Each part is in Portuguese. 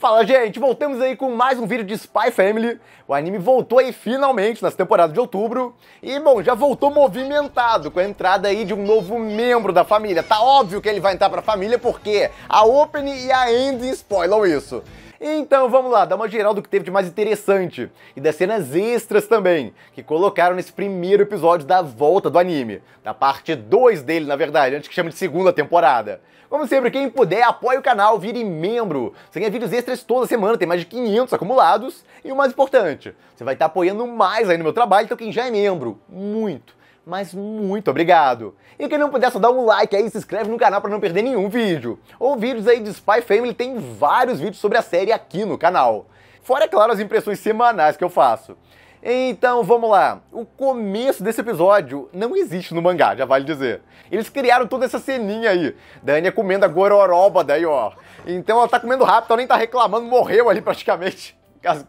Fala gente, voltamos aí com mais um vídeo de Spy Family. O anime voltou aí finalmente nessa temporada de outubro. E bom, já voltou movimentado com a entrada aí de um novo membro da família. Tá óbvio que ele vai entrar pra família porque a Open e a Ending spoilam isso. Então vamos lá, dá uma geral do que teve de mais interessante e das cenas extras também, que colocaram nesse primeiro episódio da volta do anime, da parte 2 dele, na verdade, antes que chame de segunda temporada. Como sempre, quem puder, apoie o canal, vire membro. Você ganha vídeos extras toda semana, tem mais de 500 acumulados. E o mais importante, você vai estar apoiando mais aí no meu trabalho, então quem já é membro, muito mas muito obrigado. E quem não puder só dá um like aí, se inscreve no canal para não perder nenhum vídeo. Ou vídeos aí de Spy Family, tem vários vídeos sobre a série aqui no canal. Fora, é claro, as impressões semanais que eu faço. Então vamos lá. O começo desse episódio não existe no mangá, já vale dizer. Eles criaram toda essa ceninha aí. Dania comendo a gororoba daí, ó. Então ela tá comendo rápido, ela nem tá reclamando, morreu ali praticamente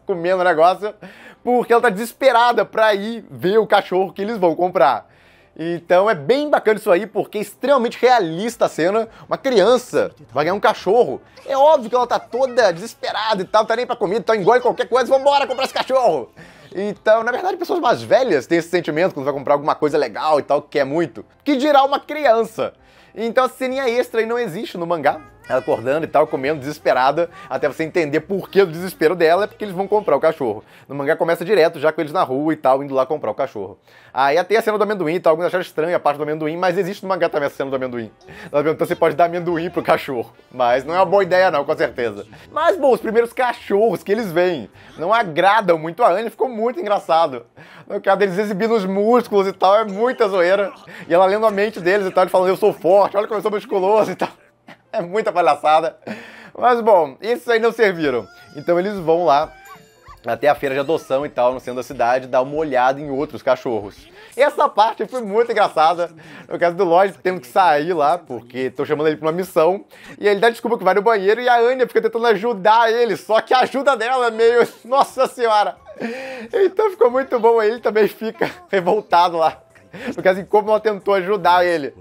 comendo o negócio, porque ela tá desesperada para ir ver o cachorro que eles vão comprar. Então é bem bacana isso aí, porque é extremamente realista a cena. Uma criança vai ganhar um cachorro. É óbvio que ela tá toda desesperada e tal, não tá nem pra comida, então tá engole qualquer coisa, vambora comprar esse cachorro! Então, na verdade, pessoas mais velhas têm esse sentimento quando vai comprar alguma coisa legal e tal, que quer muito. Que dirá uma criança. Então a ceninha extra aí não existe no mangá acordando e tal, comendo, desesperada, até você entender por que o desespero dela é porque eles vão comprar o cachorro. No mangá começa direto, já com eles na rua e tal, indo lá comprar o cachorro. Aí até a cena do amendoim e tal, alguns acharam estranha a parte do amendoim, mas existe no mangá também essa cena do amendoim. Então você pode dar amendoim pro cachorro, mas não é uma boa ideia não, com certeza. Mas, bom, os primeiros cachorros que eles veem não agradam muito a Anne, ficou muito engraçado. No caso deles exibindo os músculos e tal, é muita zoeira. E ela lendo a mente deles e tal, falando, eu sou forte, olha como eu sou musculoso e tal é muita palhaçada. Mas bom, esses aí não serviram. Então eles vão lá até a feira de adoção e tal, no centro da cidade, dar uma olhada em outros cachorros. Essa parte foi muito engraçada. No caso do Lloyd, tendo que sair lá, porque tô chamando ele pra uma missão. E ele dá desculpa que vai no banheiro e a Anya fica tentando ajudar ele, só que a ajuda dela é meio. Nossa senhora! Então ficou muito bom. Ele também fica revoltado lá. No caso, como ela tentou ajudar ele.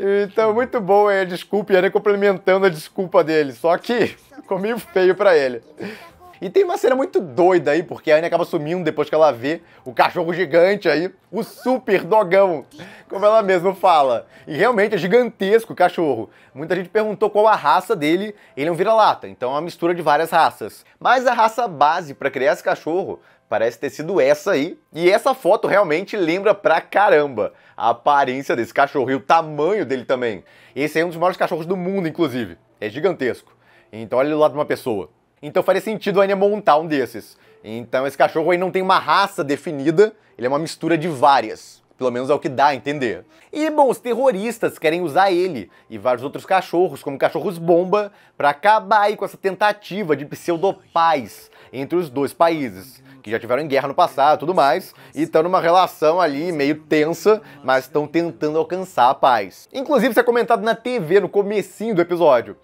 Então, muito bom aí é, a desculpa, e era complementando a desculpa dele, só que comi feio pra ele. E tem uma cena muito doida aí, porque a Anne acaba sumindo depois que ela vê o cachorro gigante aí, o super dogão, como ela mesma fala. E realmente é gigantesco o cachorro. Muita gente perguntou qual a raça dele, ele é um vira-lata, então é uma mistura de várias raças. Mas a raça base para criar esse cachorro Parece ter sido essa aí. E essa foto realmente lembra pra caramba a aparência desse cachorro e o tamanho dele também. Esse é um dos maiores cachorros do mundo, inclusive. É gigantesco. Então olha do lado de uma pessoa. Então faria sentido ainda montar um desses. Então esse cachorro aí não tem uma raça definida, ele é uma mistura de várias. Pelo menos é o que dá a entender. E, bom, os terroristas querem usar ele e vários outros cachorros, como cachorros-bomba, para acabar aí com essa tentativa de pseudopaz entre os dois países que já tiveram em guerra no passado tudo mais, e estão numa relação ali meio tensa, mas estão tentando alcançar a paz. Inclusive, isso é comentado na TV no comecinho do episódio.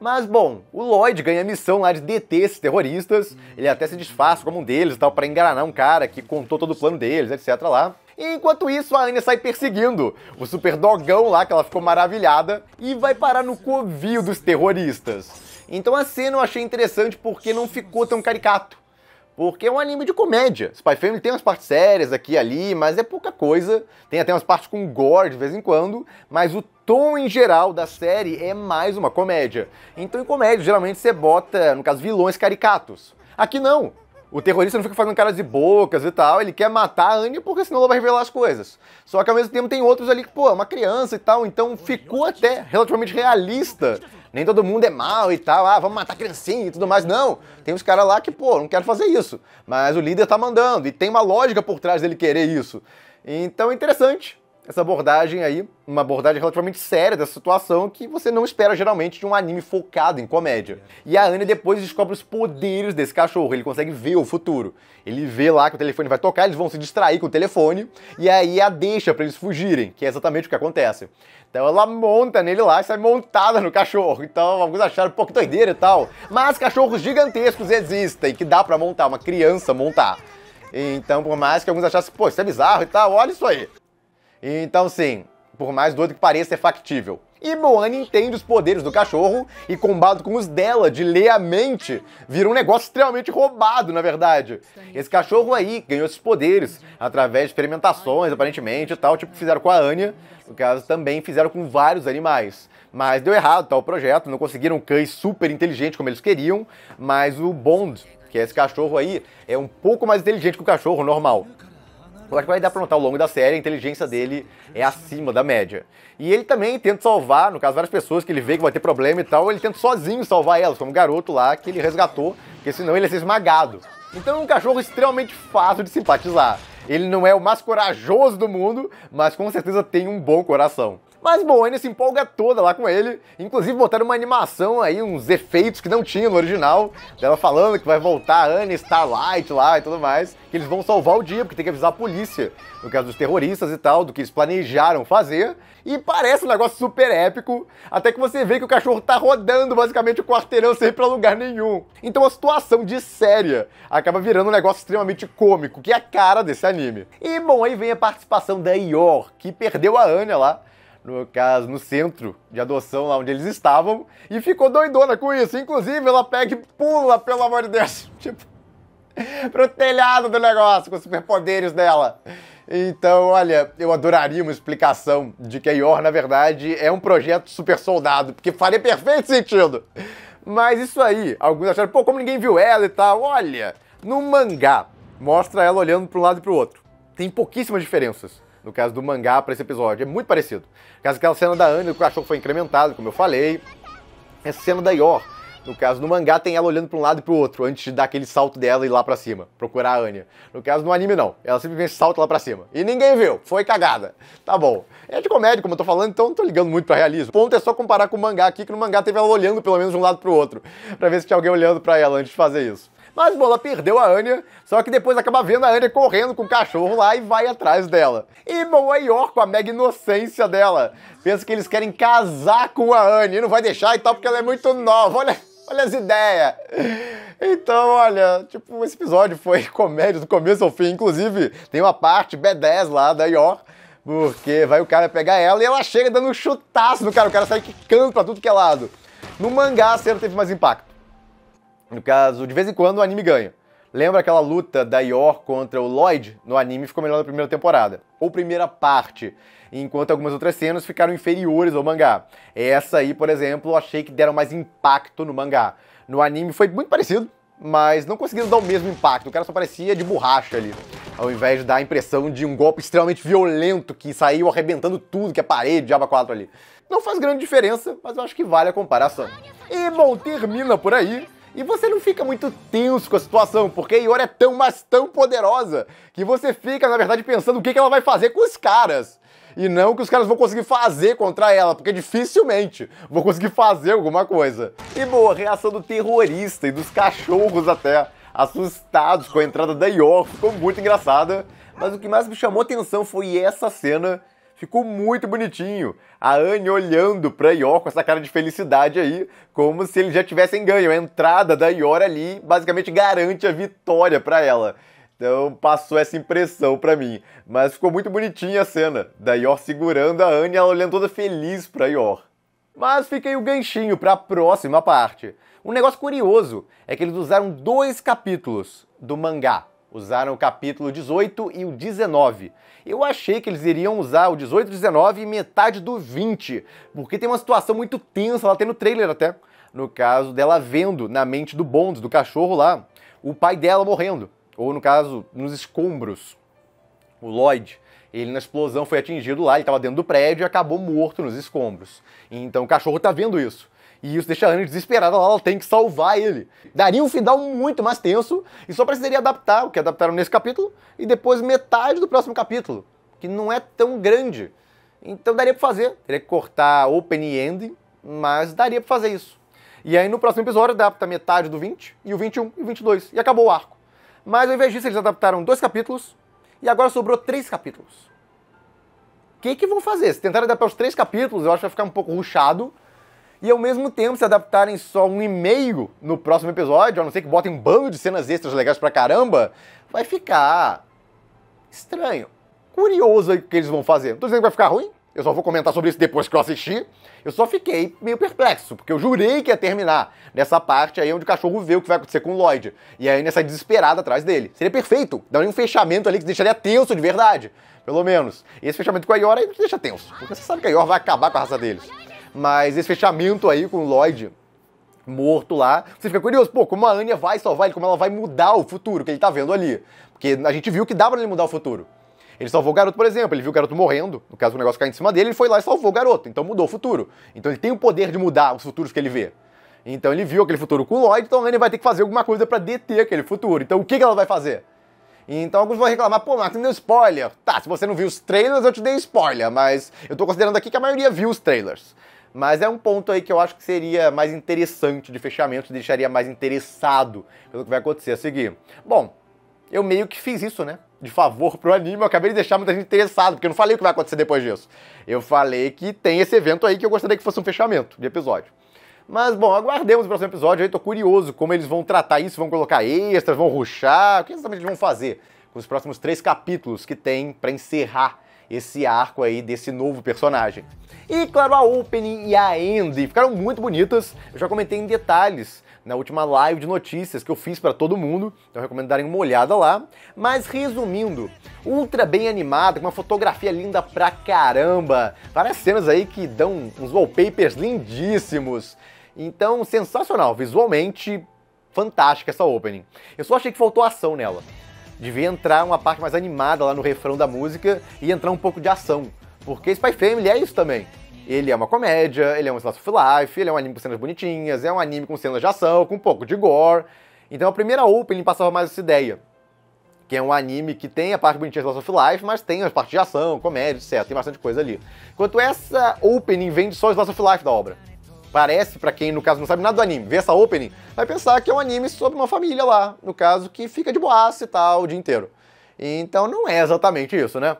Mas bom, o Lloyd ganha a missão lá de deter esses terroristas, ele até se disfarça como um deles tal para enganar um cara que contou todo o plano deles, etc lá. E enquanto isso, a Anya sai perseguindo o super dogão lá, que ela ficou maravilhada, e vai parar no covil dos terroristas. Então a cena eu achei interessante porque não ficou tão caricato. Porque é um anime de comédia. Spy Family tem umas partes sérias aqui e ali, mas é pouca coisa. Tem até umas partes com gore de vez em quando, mas o tom em geral da série é mais uma comédia. Então em comédia, geralmente você bota, no caso, vilões caricatos. Aqui não. O terrorista não fica fazendo caras de bocas e tal, ele quer matar a Annie porque senão ela vai revelar as coisas. Só que ao mesmo tempo tem outros ali que, pô, é uma criança e tal, então ficou até relativamente realista nem todo mundo é mal e tal, ah, vamos matar criancinha e tudo mais. Não, tem uns caras lá que, pô, não quero fazer isso. Mas o líder tá mandando e tem uma lógica por trás dele querer isso. Então é interessante essa abordagem aí, uma abordagem relativamente séria dessa situação que você não espera geralmente de um anime focado em comédia. É. E a Anne depois descobre os poderes desse cachorro, ele consegue ver o futuro. Ele vê lá que o telefone vai tocar, eles vão se distrair com o telefone e aí a deixa para eles fugirem, que é exatamente o que acontece. Então ela monta nele lá e sai montada no cachorro. Então alguns acharam um pouco doideira e tal, mas cachorros gigantescos existem que dá para montar uma criança montar. Então, por mais que alguns achassem, pô, isso é bizarro e tal, olha isso aí. Então, sim, por mais doido que pareça, é factível. E Moana entende os poderes do cachorro e, combado com os dela, de ler a mente, vira um negócio extremamente roubado, na verdade. Esse cachorro aí ganhou esses poderes através de experimentações, aparentemente, e tal, tipo que fizeram com a Anya, no caso também fizeram com vários animais. Mas deu errado tal tá, projeto, não conseguiram um cães super inteligente como eles queriam, mas o Bond, que é esse cachorro aí, é um pouco mais inteligente que o cachorro normal. O que vai dar notar ao longo da série, a inteligência dele é acima da média. E ele também tenta salvar, no caso, várias pessoas que ele vê que vai ter problema e tal, ele tenta sozinho salvar elas, como o garoto lá que ele resgatou, porque senão ele ia ser esmagado. Então é um cachorro extremamente fácil de simpatizar. Ele não é o mais corajoso do mundo, mas com certeza tem um bom coração. Mas Boane se empolga toda lá com ele. Inclusive botaram uma animação aí, uns efeitos que não tinha no original. Dela falando que vai voltar a Anne Starlight lá e tudo mais. Que eles vão salvar o dia, porque tem que avisar a polícia. No caso dos terroristas e tal, do que eles planejaram fazer. E parece um negócio super épico. Até que você vê que o cachorro tá rodando basicamente o quarteirão sem ir pra lugar nenhum. Então a situação de séria acaba virando um negócio extremamente cômico, que é a cara desse anime. E bom, aí vem a participação da Ior, que perdeu a Anne lá no caso, no centro de adoção lá onde eles estavam, e ficou doidona com isso. Inclusive, ela pega e pula, pelo amor de Deus, tipo, pro telhado do negócio, com os superpoderes dela. Então, olha, eu adoraria uma explicação de que a Yor, na verdade, é um projeto super soldado, porque faria perfeito sentido. Mas isso aí, alguns acharam, pô, como ninguém viu ela e tal, olha, no mangá, mostra ela olhando para um lado e para o outro. Tem pouquíssimas diferenças no caso do mangá, para esse episódio. É muito parecido. No caso daquela cena da Anne, o cachorro foi incrementado, como eu falei. Essa cena da Yor, no caso do mangá, tem ela olhando para um lado e para o outro, antes de dar aquele salto dela e ir lá para cima, procurar a Anya. No caso do anime, não. Ela simplesmente salta lá para cima. E ninguém viu. Foi cagada. Tá bom. É de comédia, como eu tô falando, então não tô ligando muito pra realismo. O ponto é só comparar com o mangá aqui, que no mangá teve ela olhando pelo menos de um lado para o outro, para ver se tinha alguém olhando para ela antes de fazer isso. Mas Bola perdeu a Anya, só que depois acaba vendo a Anya correndo com o cachorro lá e vai atrás dela. E a York, com a mega inocência dela, pensa que eles querem casar com a Anya e não vai deixar e tal porque ela é muito nova. Olha. Olha as ideias! Então, olha, tipo, esse episódio foi comédia do começo ao fim. Inclusive, tem uma parte B10 lá da Yor, porque vai o cara pegar ela e ela chega dando um chutaço no cara. O cara sai quicando pra tudo que é lado. No mangá, a cena teve mais impacto. No caso, de vez em quando o anime ganha. Lembra aquela luta da Yor contra o Lloyd? No anime ficou melhor na primeira temporada, ou primeira parte, enquanto algumas outras cenas ficaram inferiores ao mangá. Essa aí, por exemplo, eu achei que deram mais impacto no mangá. No anime foi muito parecido, mas não conseguiram dar o mesmo impacto. O cara só parecia de borracha ali, ao invés de dar a impressão de um golpe extremamente violento que saiu arrebentando tudo, que é parede, diaba 4 ali. Não faz grande diferença, mas eu acho que vale a comparação. E bom, termina por aí e você não fica muito tenso com a situação, porque a Iori é tão, mas tão poderosa, que você fica, na verdade, pensando o que, que ela vai fazer com os caras. E não o que os caras vão conseguir fazer contra ela, porque dificilmente vão conseguir fazer alguma coisa. E boa, reação do terrorista e dos cachorros até, assustados com a entrada da Ior, ficou muito engraçada. Mas o que mais me chamou atenção foi essa cena Ficou muito bonitinho. A Anne olhando pra Ior com essa cara de felicidade aí, como se eles já tivessem ganho. A entrada da Ior ali basicamente garante a vitória para ela. Então passou essa impressão para mim. Mas ficou muito bonitinha a cena da Ior segurando a Anne e ela olhando toda feliz pra Ior. Mas fica aí o ganchinho para a próxima parte. Um negócio curioso é que eles usaram dois capítulos do mangá usaram o capítulo 18 e o 19. Eu achei que eles iriam usar o 18, 19 e metade do 20, porque tem uma situação muito tensa lá, tem no trailer até. No caso dela vendo na mente do Bond, do cachorro lá, o pai dela morrendo. Ou no caso, nos escombros. O Lloyd. Ele na explosão foi atingido lá, ele estava dentro do prédio e acabou morto nos escombros. Então o cachorro está vendo isso. E isso deixa a Anne desesperada, ela tem que salvar ele. Daria um final muito mais tenso e só precisaria adaptar o que adaptaram nesse capítulo e depois metade do próximo capítulo, que não é tão grande. Então daria para fazer, teria que cortar open ending, mas daria para fazer isso. E aí no próximo episódio adapta metade do 20 e o 21 e o 22 e acabou o arco. Mas ao invés disso eles adaptaram dois capítulos e agora sobrou três capítulos. O que que vão fazer? Se tentarem adaptar os três capítulos, eu acho que vai ficar um pouco ruchado e ao mesmo tempo se adaptarem só um e-mail no próximo episódio, a não ser que botem um bando de cenas extras legais pra caramba, vai ficar estranho. Curioso aí o que eles vão fazer. Não tô dizendo que vai ficar ruim, eu só vou comentar sobre isso depois que eu assisti. Eu só fiquei meio perplexo, porque eu jurei que ia terminar nessa parte aí onde o cachorro vê o que vai acontecer com o Lloyd. E aí nessa desesperada atrás dele. Seria perfeito. Daria um fechamento ali que deixaria tenso de verdade. Pelo menos. Esse fechamento com a Iora aí não deixa tenso. Porque você sabe que a Iora vai acabar com a raça deles. Mas esse fechamento aí com o Lloyd morto lá, você fica curioso, pô, como a Anya vai salvar ele, como ela vai mudar o futuro que ele tá vendo ali. Porque a gente viu que dá pra ele mudar o futuro. Ele salvou o garoto, por exemplo. Ele viu o garoto morrendo, no caso, o negócio caindo em cima dele, ele foi lá e salvou o garoto. Então mudou o futuro. Então ele tem o poder de mudar os futuros que ele vê. Então ele viu aquele futuro com o Lloyd, então a Anya vai ter que fazer alguma coisa para deter aquele futuro. Então o que, que ela vai fazer? Então alguns vão reclamar, pô, Marcos, me deu spoiler. Tá, se você não viu os trailers, eu te dei spoiler, mas eu tô considerando aqui que a maioria viu os trailers. Mas é um ponto aí que eu acho que seria mais interessante de fechamento, deixaria mais interessado pelo que vai acontecer a seguir. Bom, eu meio que fiz isso, né? De favor pro anime, eu acabei de deixar muita gente interessada, porque eu não falei o que vai acontecer depois disso. Eu falei que tem esse evento aí que eu gostaria que fosse um fechamento de episódio. Mas, bom, aguardemos o próximo episódio, aí tô curioso como eles vão tratar isso, vão colocar extras, vão ruxar, o que exatamente eles vão fazer com os próximos três capítulos que tem para encerrar esse arco aí desse novo personagem. E claro, a opening e a end ficaram muito bonitas. Eu já comentei em detalhes na última live de notícias que eu fiz para todo mundo, então recomendo darem uma olhada lá. Mas resumindo, ultra bem animada, com uma fotografia linda pra caramba, várias cenas aí que dão uns wallpapers lindíssimos. Então, sensacional, visualmente fantástica essa opening. Eu só achei que faltou ação nela. Devia entrar uma parte mais animada lá no refrão da música e entrar um pouco de ação. Porque Spy Family é isso também. Ele é uma comédia, ele é um slice of life, ele é um anime com cenas bonitinhas, é um anime com cenas de ação, com um pouco de gore. Então a primeira opening passava mais essa ideia. Que é um anime que tem a parte bonitinha de slice of life, mas tem as partes de ação, comédia, etc. Tem bastante coisa ali. Enquanto essa opening vem de só slice of life da obra parece, para quem no caso não sabe nada do anime, vê essa opening, vai pensar que é um anime sobre uma família lá, no caso, que fica de boaça e tal o dia inteiro. Então não é exatamente isso, né?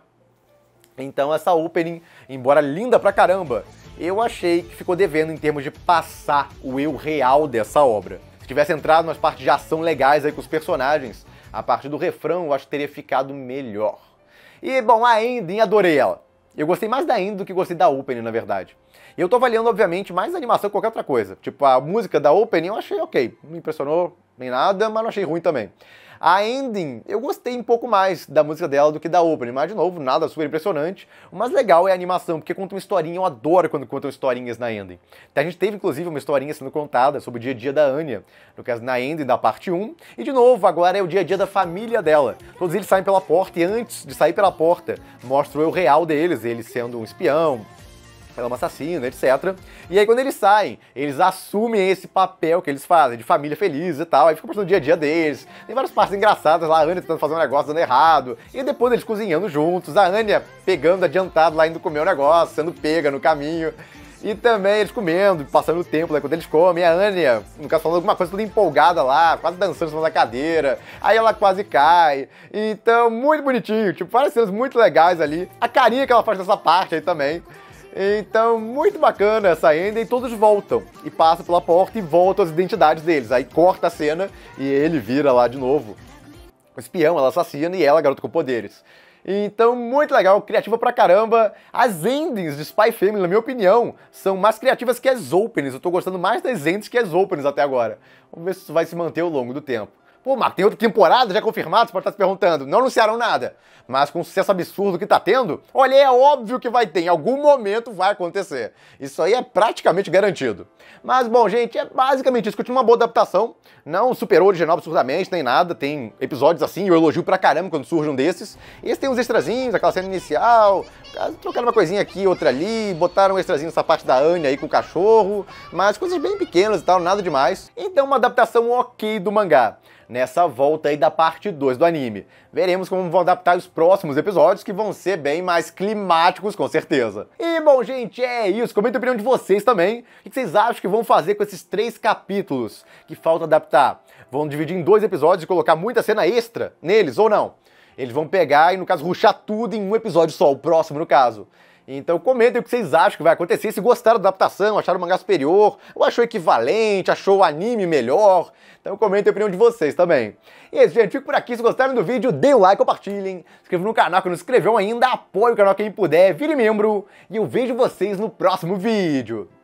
Então essa opening, embora linda pra caramba, eu achei que ficou devendo em termos de passar o eu real dessa obra. Se tivesse entrado nas partes de ação legais aí com os personagens, a parte do refrão eu acho que teria ficado melhor. E bom, a ending adorei ela. Eu gostei mais da ending do que gostei da opening, na verdade. E eu tô avaliando, obviamente, mais animação que qualquer outra coisa. Tipo, a música da opening eu achei ok, não me impressionou nem nada, mas não achei ruim também. A Ending, eu gostei um pouco mais da música dela do que da Opening, mas de novo, nada super impressionante. O mais legal é a animação, porque conta uma historinha, eu adoro quando contam historinhas na Ending. Então, a gente teve inclusive uma historinha sendo contada sobre o dia a dia da Anya, no caso na Ending da parte 1, e de novo, agora é o dia a dia da família dela. Todos eles saem pela porta e antes de sair pela porta, mostra o eu real deles, ele sendo um espião, ela é uma assassina, etc. E aí quando eles saem, eles assumem esse papel que eles fazem, de família feliz e tal, aí fica mostrando o dia a dia deles. Tem várias partes engraçadas lá, a Anya tentando fazer um negócio dando errado, e depois eles cozinhando juntos, a Anya pegando adiantado lá, indo comer o um negócio, sendo pega no caminho. E também eles comendo, passando o tempo, né, quando eles comem, a Anya, no caso, falando alguma coisa toda empolgada lá, quase dançando em cima da cadeira, aí ela quase cai. Então, muito bonitinho, tipo, várias cenas muito legais ali. A carinha que ela faz nessa parte aí também. Então, muito bacana essa ending. Todos voltam e passam pela porta e voltam as identidades deles. Aí corta a cena e ele vira lá de novo. O espião, ela assassina e ela, garota com poderes. Então, muito legal, criativa pra caramba. As endings de Spy Family, na minha opinião, são mais criativas que as openings Eu tô gostando mais das endings que as openings até agora. Vamos ver se isso vai se manter ao longo do tempo. Pô, mas tem outra temporada já confirmada? Você pode estar se perguntando. Não anunciaram nada. Mas com o sucesso absurdo que está tendo, olha, é óbvio que vai ter. Em algum momento vai acontecer. Isso aí é praticamente garantido. Mas, bom, gente, é basicamente isso. Continua uma boa adaptação. Não superou o original absurdamente, nem nada. Tem episódios assim, eu elogio pra caramba quando surge um desses. E esse tem uns extrazinhos, aquela cena inicial, trocaram uma coisinha aqui, outra ali, botaram um extrazinho nessa parte da Anne aí com o cachorro, mas coisas bem pequenas e tal, nada demais. Então uma adaptação ok do mangá. Nessa volta aí da parte 2 do anime. Veremos como vão adaptar os próximos episódios, que vão ser bem mais climáticos, com certeza. E bom, gente, é isso. Comenta a opinião de vocês também. O que vocês acham que vão fazer com esses três capítulos que falta adaptar? Vão dividir em dois episódios e colocar muita cena extra neles ou não? Eles vão pegar e, no caso, ruxar tudo em um episódio só, o próximo, no caso. Então comentem o que vocês acham que vai acontecer, se gostaram da adaptação, acharam o mangá superior, ou achou equivalente, achou o anime melhor. Então comentem a opinião de vocês também. E é isso, gente. Fico por aqui. Se gostaram do vídeo, deem um like, compartilhem, inscrevam no canal que não se inscreveu ainda, apoie o canal quem puder, vire membro e eu vejo vocês no próximo vídeo.